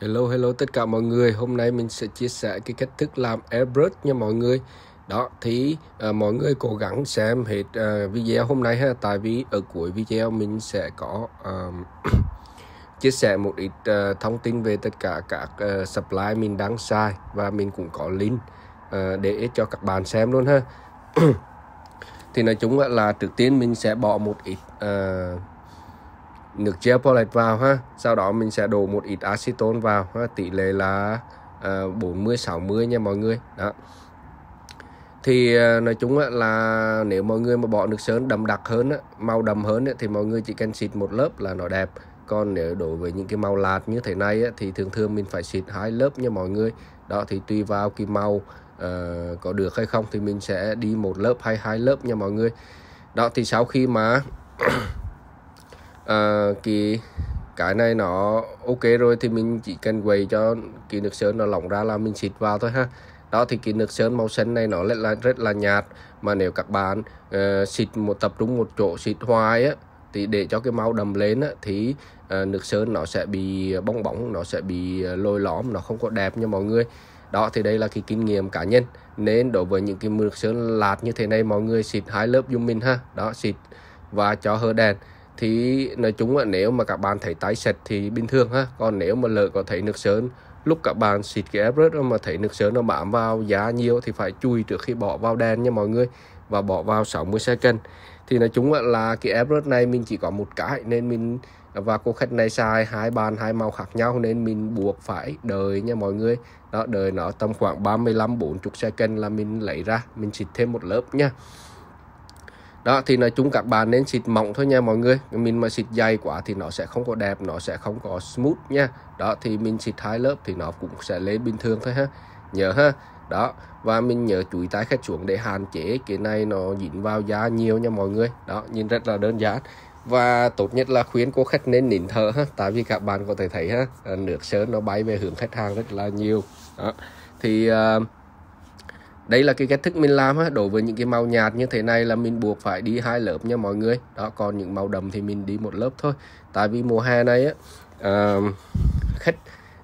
Hello hello tất cả mọi người hôm nay mình sẽ chia sẻ cái cách thức làm airbrush nha mọi người đó thì à, mọi người cố gắng xem hết à, video hôm nay ha tại vì ở cuối video mình sẽ có à, chia sẻ một ít à, thông tin về tất cả các à, supply mình đang xài và mình cũng có link à, để cho các bạn xem luôn ha thì nói chung là trước tiên mình sẽ bỏ một ít à, nước gel pallet vào ha sau đó mình sẽ đổ một ít acetone vào ha. tỷ lệ là uh, 40 60 nha mọi người đó thì à, nói chung là nếu mọi người mà bỏ nước sơn đậm đặc hơn màu đậm hơn thì mọi người chỉ cần xịt một lớp là nó đẹp còn nếu đối với những cái màu lạt như thế này thì thường thường mình phải xịt hai lớp nha mọi người đó thì tùy vào cái màu uh, có được hay không thì mình sẽ đi một lớp hay hai lớp nha mọi người đó thì sau khi mà à, ờ, cái cái này nó ok rồi thì mình chỉ cần quay cho cái nước sơn nó lỏng ra là mình xịt vào thôi ha đó thì cái nước sơn màu xanh này nó rất là rất là nhạt mà nếu các bạn uh, xịt một tập trung một chỗ xịt hoài á thì để cho cái màu đầm lên á, thì uh, nước sơn nó sẽ bị bong bóng nó sẽ bị lôi lõm nó không có đẹp nha mọi người đó thì đây là cái kinh nghiệm cá nhân nên đối với những cái nước sơn lạt như thế này mọi người xịt hai lớp dùng mình ha đó xịt và cho hơ đèn thì nói chung là nếu mà các bạn thấy tái sệt thì bình thường ha còn nếu mà lỡ có thấy nước sơn lúc các bạn xịt cái Everest mà thấy nước sơn nó bám vào giá nhiều thì phải chui trước khi bỏ vào đèn nha mọi người và bỏ vào 60 second thì nói chung là cái Everest này mình chỉ có một cái nên mình và cô khách này xài hai bàn hai màu khác nhau nên mình buộc phải đợi nha mọi người đó đợi nó tầm khoảng 35 40 second là mình lấy ra mình xịt thêm một lớp nha đó thì nói chung các bạn nên xịt mỏng thôi nha mọi người mình mà xịt dày quá thì nó sẽ không có đẹp nó sẽ không có smooth nha đó thì mình xịt hai lớp thì nó cũng sẽ lên bình thường thôi ha nhớ ha đó và mình nhớ chuối tái khách xuống để hạn chế cái này nó dính vào da nhiều nha mọi người đó nhìn rất là đơn giản và tốt nhất là khuyến cô khách nên nín thở ha tại vì các bạn có thể thấy ha nước sơn nó bay về hướng khách hàng rất là nhiều đó thì uh, đây là cái cách thức mình làm á, đối với những cái màu nhạt như thế này là mình buộc phải đi hai lớp nha mọi người đó còn những màu đậm thì mình đi một lớp thôi tại vì mùa hè này á uh, khách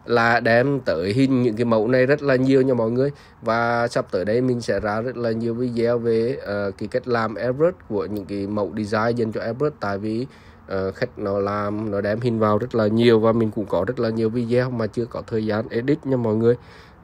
là đem tới hình những cái mẫu này rất là nhiều nha mọi người và sắp tới đây mình sẽ ra rất là nhiều video về uh, cái cách làm airbrush của những cái mẫu design dành cho airbrush tại vì uh, khách nó làm nó đem hình vào rất là nhiều và mình cũng có rất là nhiều video mà chưa có thời gian edit nha mọi người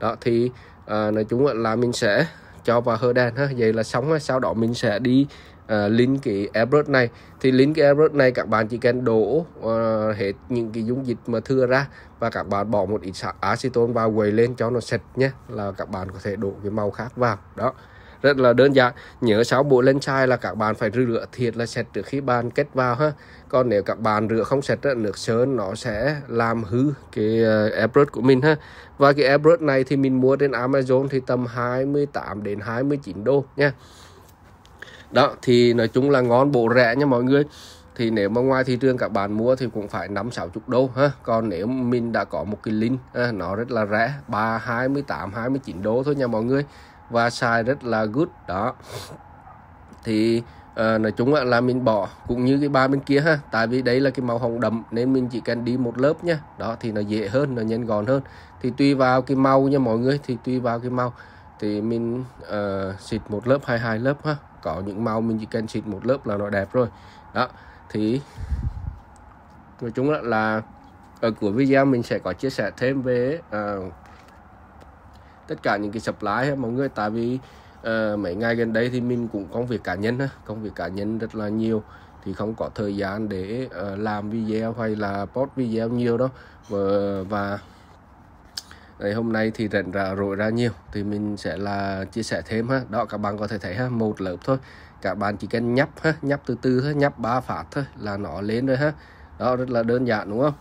đó thì à, nói chung là mình sẽ cho vào hơ đen ha vậy là xong ha. sau đó mình sẽ đi uh, link cái airbrush này thì link cái airbrush này các bạn chỉ cần đổ uh, hết những cái dung dịch mà thừa ra và các bạn bỏ một ít acetone vào quầy lên cho nó sạch nhé là các bạn có thể đổ cái màu khác vào đó rất là đơn giản nhớ sau bộ lên chai là các bạn phải rửa thiệt là sạch trước khi bàn kết vào ha còn nếu các bạn rửa không sạch nước sơn nó sẽ làm hư cái ờ, airbrush của mình ha và cái airbrush này thì mình mua trên Amazon thì tầm 28 đến 29 đô nha đó thì nói chung là ngon bộ rẻ nha mọi người thì nếu mà ngoài thị trường các bạn mua thì cũng phải năm sáu chục đô ha. Còn nếu mình đã có một cái link ờ, nó rất là rẻ, ba hai mươi tám hai mươi chín đô thôi nha mọi người và xài rất là good đó thì uh, nói chung là mình bỏ cũng như cái ba bên kia ha tại vì đấy là cái màu hồng đậm nên mình chỉ cần đi một lớp nhá đó thì nó dễ hơn nó nhanh gọn hơn thì tùy vào cái màu nha mọi người thì tùy vào cái màu thì mình uh, xịt một lớp hay hai lớp ha có những màu mình chỉ cần xịt một lớp là nó đẹp rồi đó thì nói chung là, là ở cuối video mình sẽ có chia sẻ thêm về uh, tất cả những cái supply mọi người tại vì uh, mấy ngày gần đây thì mình cũng công việc cá nhân công việc cá nhân rất là nhiều thì không có thời gian để uh, làm video hay là post video nhiều đâu và, và đấy, hôm nay thì rảnh ra rỗi ra nhiều thì mình sẽ là chia sẻ thêm ha đó các bạn có thể thấy ha một lớp thôi các bạn chỉ cần nhấp ha nhấp từ từ thôi nhấp ba phát thôi là nó lên rồi ha đó rất là đơn giản đúng không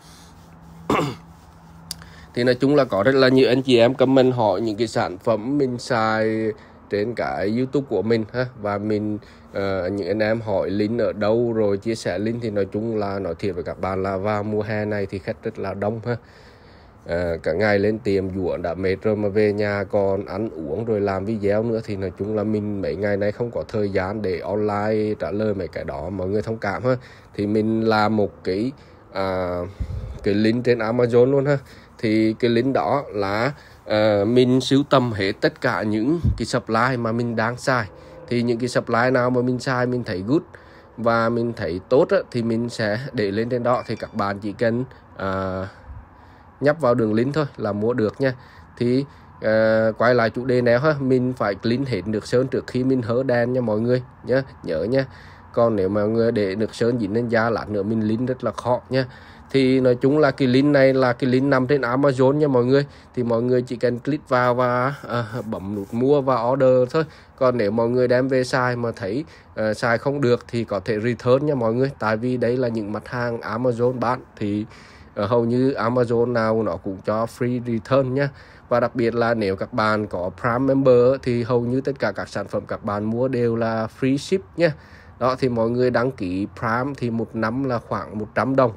thì nói chung là có rất là nhiều anh chị em comment hỏi những cái sản phẩm mình xài trên cái YouTube của mình ha và mình uh, những anh em hỏi link ở đâu rồi chia sẻ link thì nói chung là nói thiệt với các bạn là vào mùa hè này thì khách rất là đông ha uh, cả ngày lên tiệm dũa đã mệt rồi mà về nhà còn ăn uống rồi làm video nữa thì nói chung là mình mấy ngày nay không có thời gian để online trả lời mấy cái đó mọi người thông cảm ha thì mình làm một cái uh, cái link trên Amazon luôn ha thì cái link đó là uh, mình sưu tầm hết tất cả những cái supply mà mình đang xài thì những cái supply nào mà mình xài mình thấy good và mình thấy tốt á, thì mình sẽ để lên trên đó thì các bạn chỉ cần uh, nhấp vào đường link thôi là mua được nha thì uh, quay lại chủ đề nào ha mình phải clean hết được sơn trước khi mình hớ đen nha mọi người nhớ nhớ nha còn nếu mà người để được sơn dính lên da lát nữa mình lin rất là khó nha thì nói chung là cái link này là cái link nằm trên Amazon nha mọi người thì mọi người chỉ cần click vào và à, bấm nút mua và order thôi còn nếu mọi người đem về xài mà thấy à, xài không được thì có thể return nha mọi người tại vì đây là những mặt hàng Amazon bán thì à, hầu như Amazon nào nó cũng cho free return nha và đặc biệt là nếu các bạn có Prime member thì hầu như tất cả các sản phẩm các bạn mua đều là free ship nha đó thì mọi người đăng ký Prime thì một năm là khoảng 100 đồng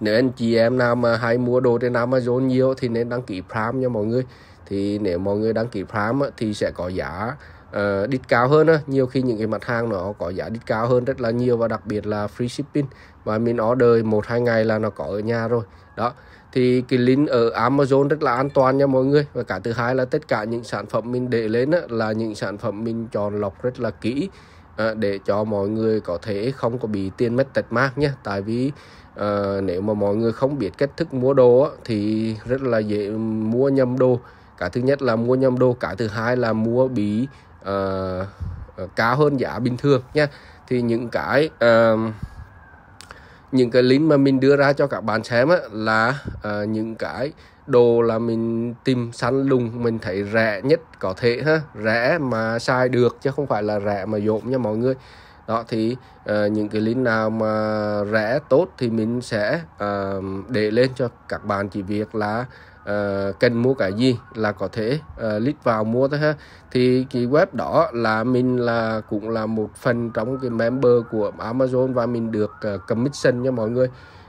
nếu anh chị em nào mà hay mua đồ trên Amazon nhiều thì nên đăng ký Prime nha mọi người thì nếu mọi người đăng ký Prime thì sẽ có giá uh, đít cao hơn á. nhiều khi những cái mặt hàng nó có giá đít cao hơn rất là nhiều và đặc biệt là free shipping và mình order một hai ngày là nó có ở nhà rồi đó thì cái link ở Amazon rất là an toàn nha mọi người và cả thứ hai là tất cả những sản phẩm mình để lên là những sản phẩm mình chọn lọc rất là kỹ ờ, để cho mọi người có thể không có bị tiền mất tật mang nhé tại vì à, nếu mà mọi người không biết cách thức mua đồ thì rất là dễ mua nhầm đồ cả thứ nhất là mua nhầm đồ cả thứ hai là mua bí uh, ờ, ờ, cao hơn giá bình thường nha thì những cái uh, những cái link mà mình đưa ra cho các bạn xem á, là uh, những cái đồ là mình tìm săn lùng mình thấy rẻ nhất có thể ha rẻ mà sai được chứ không phải là rẻ mà dộm nha mọi người đó thì uh, những cái link nào mà rẻ tốt thì mình sẽ uh, để lên cho các bạn chỉ việc là uh, cần mua cái gì là có thể uh, list vào mua thôi ha thì cái web đó là mình là cũng là một phần trong cái member của Amazon và mình được uh, commission nha mọi người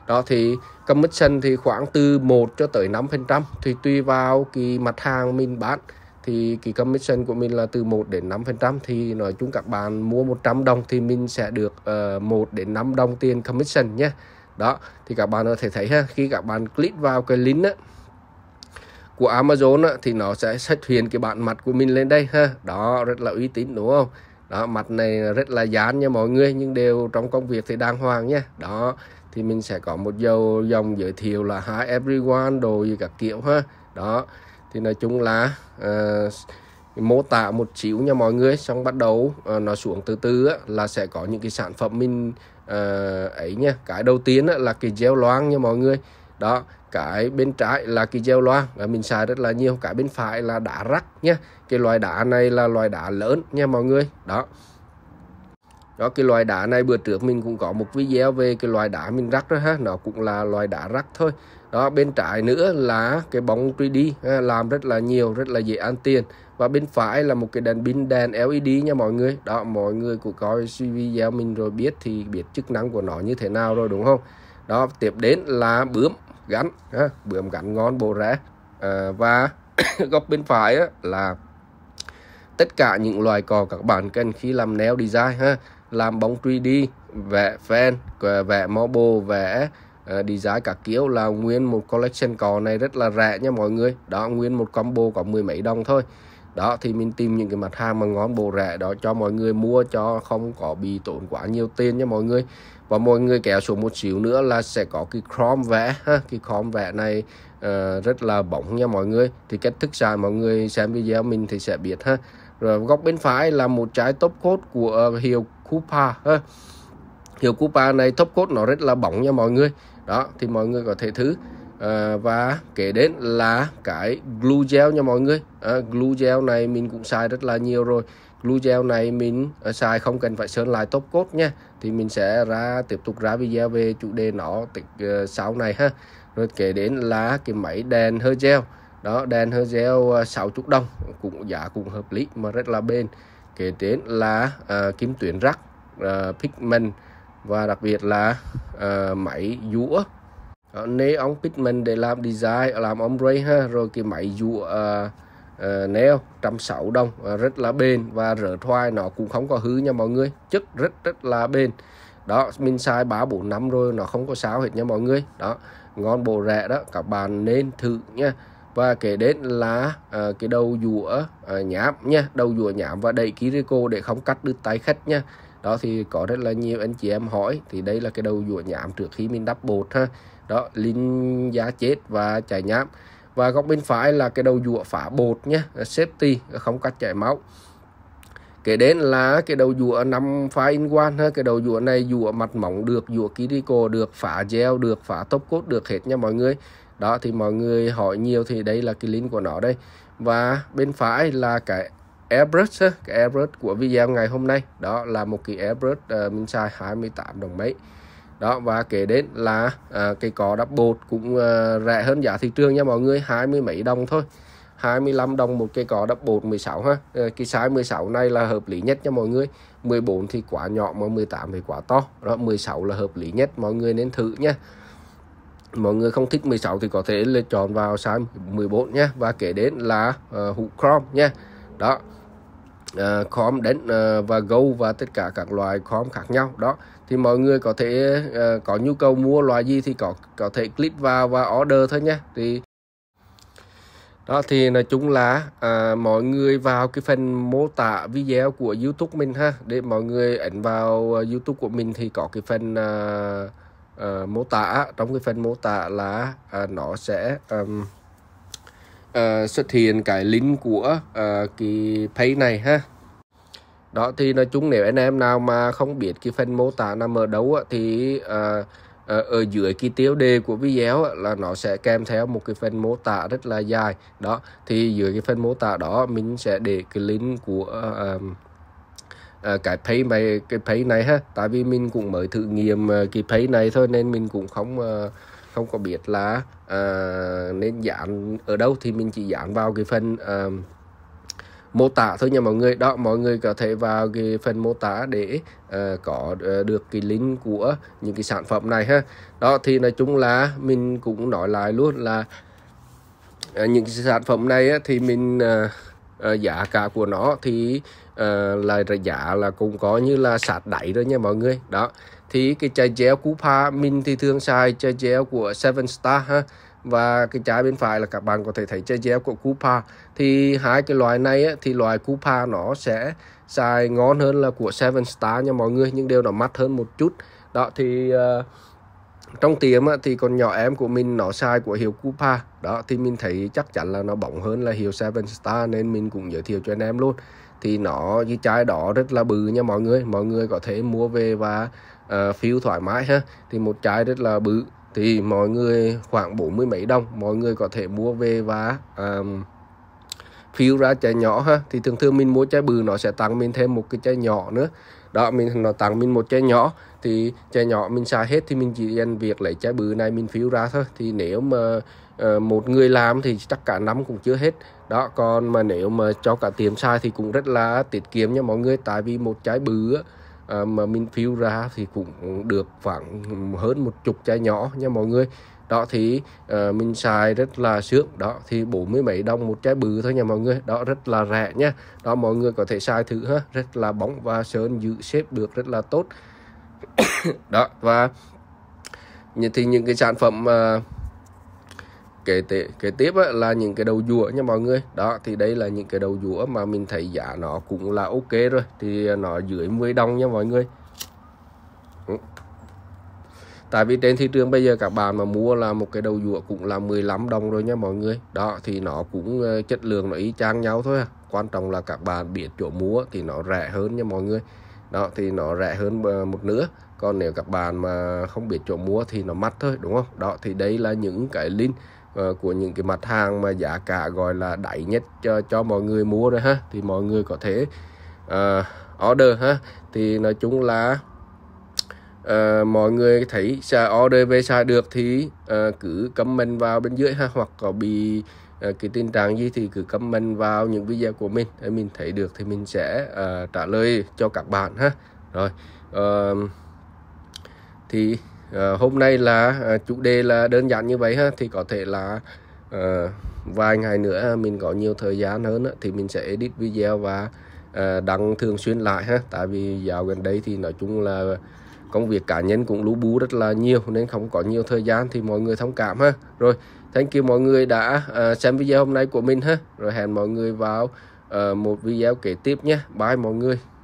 đó thì commission thì khoảng từ 1 cho tới 5 phần trăm thì tùy vào cái mặt hàng mình bán thì cái commission của mình là từ 1 đến 5 phần trăm thì nói chung các bạn mua 100 đồng thì mình sẽ được uh, ờ, 1 đến 5 đồng tiền commission nhé đó thì các bạn có thể thấy ha khi các bạn click vào cái link á, của Amazon á, thì nó sẽ xuất hiện cái bản mặt của mình lên đây ha đó rất là uy tín đúng không đó mặt này rất là dán nha mọi người nhưng đều trong công việc thì đàng hoàng nhé đó thì mình sẽ có một dầu dòng giới thiệu là hai everyone đồ gì các kiểu ha đó thì nói chung là uh, mô tả một xíu nha mọi người xong bắt đầu uh, nó xuống từ từ á, là sẽ có những cái sản phẩm mình uh, ấy nha cái đầu tiên á, là cái gel loang nha mọi người đó cái bên trái là cái gel loang là mình xài rất là nhiều cái bên phải là đá rắc nha cái loại đá này là loại đá lớn nha mọi người đó đó cái loại đá này bữa trước mình cũng có một video về cái loại đá mình rắc đó ha nó cũng là loại đá rắc thôi đó bên trái nữa là cái bóng 3D làm rất là nhiều rất là dễ ăn tiền và bên phải là một cái đèn pin đèn LED nha mọi người đó mọi người cũng coi video mình rồi biết thì biết chức năng của nó như thế nào rồi đúng không đó tiếp đến là bướm gắn ha, bướm gắn ngon bộ rẽ à, và góc bên phải á, là tất cả những loài cò các bạn cần khi làm neo design ha làm bóng 3D vẽ fan vẽ marble vẽ Ờ, đi giá cả kiểu là nguyên một collection cò này rất là rẻ nha mọi người đó nguyên một combo có mười mấy đồng thôi đó thì mình tìm những cái mặt hàng mà ngón bồ rẻ đó cho mọi người mua cho không có bị tốn quá nhiều tiền nha mọi người và mọi người kéo xuống một xíu nữa là sẽ có cái chrome vẽ ha. cái chrome vẽ này uh, rất là bóng nha mọi người thì cách thức xài mọi người xem video mình thì sẽ biết ha rồi góc bên phải là một trái top coat của hiệu Cupa ha hiệu Cupa này top coat nó rất là bóng nha mọi người đó thì mọi người có thể thử à, ờ, và kể đến là cái glue gel nha mọi người à, glue gel này mình cũng xài rất là nhiều rồi glue gel này mình ờ, xài không cần phải sơn lại top coat nha thì mình sẽ ra tiếp tục ra video về chủ đề nó tịch uh, sau này ha rồi kể đến là cái máy đèn hơi gel đó đèn hơi gel sáu 60 đồng cũng giá cũng hợp lý mà rất là bền kể đến là à, kim tuyến rắc à, pigment và đặc biệt là uh, máy dũa ờ, ống pigment để làm design ờ, làm ombre ha rồi cái máy dũa uh, uh, neo 160 đồng uh, rất là bền và rửa thoai nó cũng không có hư nha mọi người chất rất rất là bền đó mình xài 3 4 năm rồi nó không có sao hết nha mọi người đó ngon bổ rẻ đó các bạn nên thử nha và kể đến là uh, cái đầu dũa uh, nhám nha đầu dũa nhám và đẩy Kiriko để không cắt được tay khách nha đó thì có rất là nhiều anh chị em hỏi thì đây là cái đầu dũa nhám trước khi mình đắp bột ha đó linh giá chết và chảy nhám và góc bên phải là cái đầu dũa phá bột nhé safety không cắt chảy máu kể đến là cái đầu dũa năm pha in one ha cái đầu dũa này dũa mặt mỏng được dũa kiriko được phá gel được phá top cốt được hết nha mọi người đó thì mọi người hỏi nhiều thì đây là cái link của nó đây và bên phải là cái airbrush cái airbrush của video ngày hôm nay đó là một cái airbrush uh, mình xài 28 đồng mấy đó và kể đến là uh, cái có đắp bột cũng uh, rẻ hơn giá thị trường nha mọi người 20 mấy đồng thôi 25 đồng một cây cỏ đắp bột 16 ha. Ờ, cái size 16 này là hợp lý nhất nha mọi người. 14 thì quá nhỏ mà 18 thì quá to. Đó 16 là hợp lý nhất mọi người nên thử nha. Mọi người không thích 16 thì có thể lựa chọn vào size 14 nha và kể đến là uh, hũ chrome nha đó uh, khóm đến uh, và gâu và tất cả các loại khóm khác nhau đó thì mọi người có thể uh, có nhu cầu mua loại gì thì có có thể click vào và order thôi nhé thì đó thì nói chung là à, mọi người vào cái phần mô tả video của YouTube mình ha để mọi người ấn vào YouTube của mình thì có cái phần à, à, mô tả trong cái phần mô tả là à, nó sẽ um, uh, xuất hiện cái link của uh, cái page này ha đó thì nói chung nếu anh em nào mà không biết cái phần mô tả nằm ở đâu thì uh, ở dưới cái tiêu đề của video là nó sẽ kèm theo một cái phần mô tả rất là dài đó thì dưới cái phần mô tả đó mình sẽ để cái link của uh, uh, cái pay này cái pay này ha tại vì mình cũng mới thử nghiệm cái pay này thôi nên mình cũng không uh, không có biết là à, nên dán ở đâu thì mình chỉ dán vào cái phần à, mô tả thôi nha mọi người đó mọi người có thể vào cái phần mô tả để uh, có được cái link của những cái sản phẩm này ha đó thì nói chung là mình cũng nói lại luôn là uh, những cái sản phẩm này á, thì mình uh, uh, giá cả của nó thì uh, là giá là cũng có như là sạt đáy rồi nha mọi người đó thì cái chai gel Cupa mình thì thường xài chai gel của Seven Star ha và cái trái bên phải là các bạn có thể thấy chai gel của Cupa thì hai cái loại này á, thì loại Cupa nó sẽ xài ngon hơn là của Seven Star nha mọi người nhưng đều nó mắc hơn một chút đó thì uh, trong tiệm thì còn nhỏ em của mình nó sai của hiệu Cupa đó thì mình thấy chắc chắn là nó bỏng hơn là hiệu Seven Star nên mình cũng giới thiệu cho anh em luôn thì nó cái chai đỏ rất là bự nha mọi người mọi người có thể mua về và uh, phiêu thoải mái ha thì một chai rất là bự thì mọi người khoảng 40 mấy đồng mọi người có thể mua về và um, phiêu ra chai nhỏ ha thì thường thường mình mua chai bự nó sẽ tặng mình thêm một cái chai nhỏ nữa đó mình nó tặng mình một chai nhỏ thì chai nhỏ mình xài hết thì mình chỉ ăn việc lấy chai bự này mình phiếu ra thôi thì nếu mà uh, một người làm thì chắc cả năm cũng chưa hết đó còn mà nếu mà cho cả tiệm xài thì cũng rất là tiết kiệm nha mọi người tại vì một chai bự uh, mà mình phiếu ra thì cũng được khoảng hơn một chục chai nhỏ nha mọi người đó thì uh, mình xài rất là sướng đó thì bốn mươi mấy đồng một trái bự thôi nha mọi người đó rất là rẻ nha đó mọi người có thể xài thử ha rất là bóng và sơn giữ xếp được rất là tốt đó và thì những cái sản phẩm uh, kế tiếp kế tiếp á, là những cái đầu dùa nha mọi người đó thì đây là những cái đầu dùa mà mình thấy giá nó cũng là ok rồi thì ờ, nó dưới 10 đồng nha mọi người tại vì trên thị trường bây giờ các bạn mà mua là một cái đầu dũa cũng là 15 đồng rồi nha mọi người đó thì nó cũng ờ, chất lượng nó y chang nhau thôi à. quan trọng là các bạn biết chỗ mua thì nó rẻ hơn nha mọi người đó thì nó rẻ hơn ờ, một nửa còn nếu các bạn mà không biết chỗ mua thì nó mắc thôi đúng không đó thì đây là những cái link ờ, của những cái mặt hàng mà giá cả gọi là đẩy nhất cho cho mọi người mua rồi ha thì mọi người có thể uh, order ha thì nói chung là uh, mọi người thấy xài order về xài được thì uh, cứ comment vào bên dưới ha hoặc có bị uh, cái tình trạng gì thì cứ comment vào những video của mình để mình thấy được thì mình sẽ uh, trả lời cho các bạn ha rồi uh, thì uh, hôm nay là uh, chủ đề là đơn giản như vậy ha thì có thể là uh, vài ngày nữa mình có nhiều thời gian hơn thì mình sẽ edit video và đăng thường xuyên lại ha tại vì dạo gần đây thì nói chung là công việc cá nhân cũng lú bú rất là nhiều nên không có nhiều thời gian thì mọi người thông cảm ha rồi thank you mọi người đã à, xem video hôm nay của mình ha rồi hẹn mọi người vào ờ, một video kế tiếp nhé bye mọi người